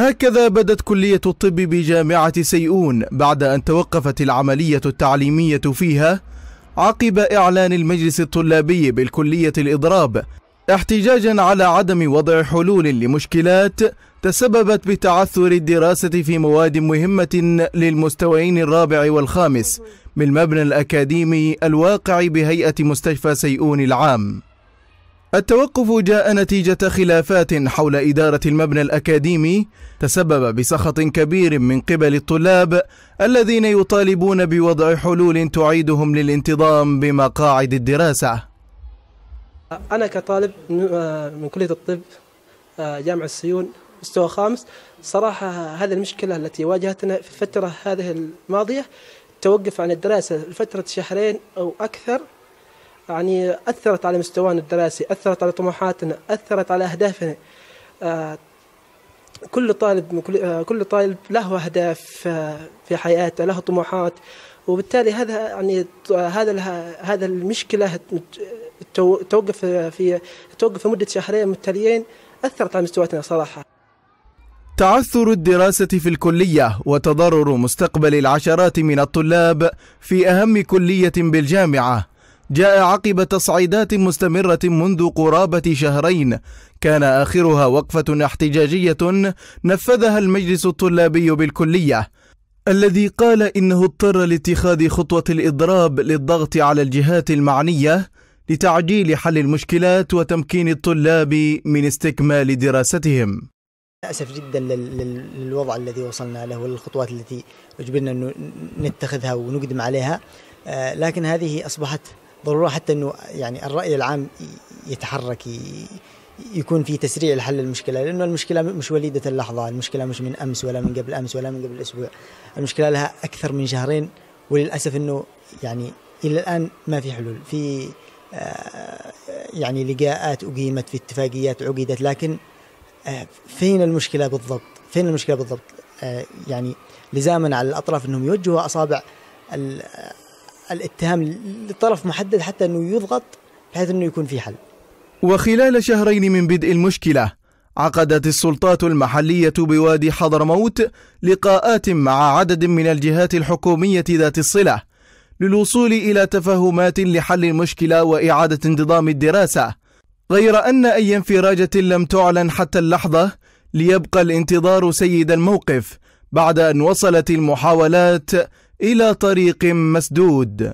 هكذا بدت كلية الطب بجامعة سيئون بعد أن توقفت العملية التعليمية فيها عقب إعلان المجلس الطلابي بالكلية الإضراب احتجاجا على عدم وضع حلول لمشكلات تسببت بتعثر الدراسة في مواد مهمة للمستويين الرابع والخامس من المبنى الأكاديمي الواقع بهيئة مستشفى سيئون العام التوقف جاء نتيجة خلافات حول إدارة المبنى الأكاديمي تسبب بسخط كبير من قبل الطلاب الذين يطالبون بوضع حلول تعيدهم للانتظام بمقاعد الدراسة أنا كطالب من آه، كلية الطب آه، جامعة السيون مستوى خامس صراحة هذه المشكلة التي واجهتنا في الفترة هذه الماضية توقف عن الدراسة لفترة شهرين أو أكثر يعني أثرت على مستوانا الدراسي أثرت على طموحاتنا أثرت على أهدافنا آه، كل طالب آه، كل طالب له أهداف آه، في حياته له طموحات وبالتالي هذا يعني هذا هذا المشكلة توقف في توقف لمدة شهرين متتاليين أثرت على مستوياتنا صراحة تعثر الدراسة في الكلية وتضرر مستقبل العشرات من الطلاب في أهم كلية بالجامعة جاء عقب تصعيدات مستمرة منذ قرابة شهرين كان آخرها وقفة احتجاجية نفذها المجلس الطلابي بالكلية الذي قال إنه اضطر لاتخاذ خطوة الإضراب للضغط على الجهات المعنية لتعجيل حل المشكلات وتمكين الطلاب من استكمال دراستهم أسف جدا للوضع الذي وصلنا له وللخطوات التي أجبرنا أن نتخذها ونقدم عليها آه، لكن هذه أصبحت ضروره حتى انه يعني الراي العام يتحرك يكون في تسريع لحل المشكله لانه المشكله مش وليده اللحظه، المشكله مش من امس ولا من قبل امس ولا من قبل اسبوع، المشكله لها اكثر من شهرين وللاسف انه يعني الى الان ما في حلول، في آه، يعني لقاءات اقيمت في اتفاقيات عقدت لكن آه، فين المشكله بالضبط؟ فين المشكله بالضبط؟ آه، يعني لزاما على الاطراف انهم يوجهوا اصابع الاتهام لطرف محدد حتى انه يضغط بحيث انه يكون في حل. وخلال شهرين من بدء المشكله عقدت السلطات المحليه بوادي حضرموت لقاءات مع عدد من الجهات الحكوميه ذات الصله للوصول الى تفاهمات لحل المشكله واعاده انتظام الدراسه غير ان اي انفراجه لم تعلن حتى اللحظه ليبقى الانتظار سيد الموقف بعد ان وصلت المحاولات الى طريق مسدود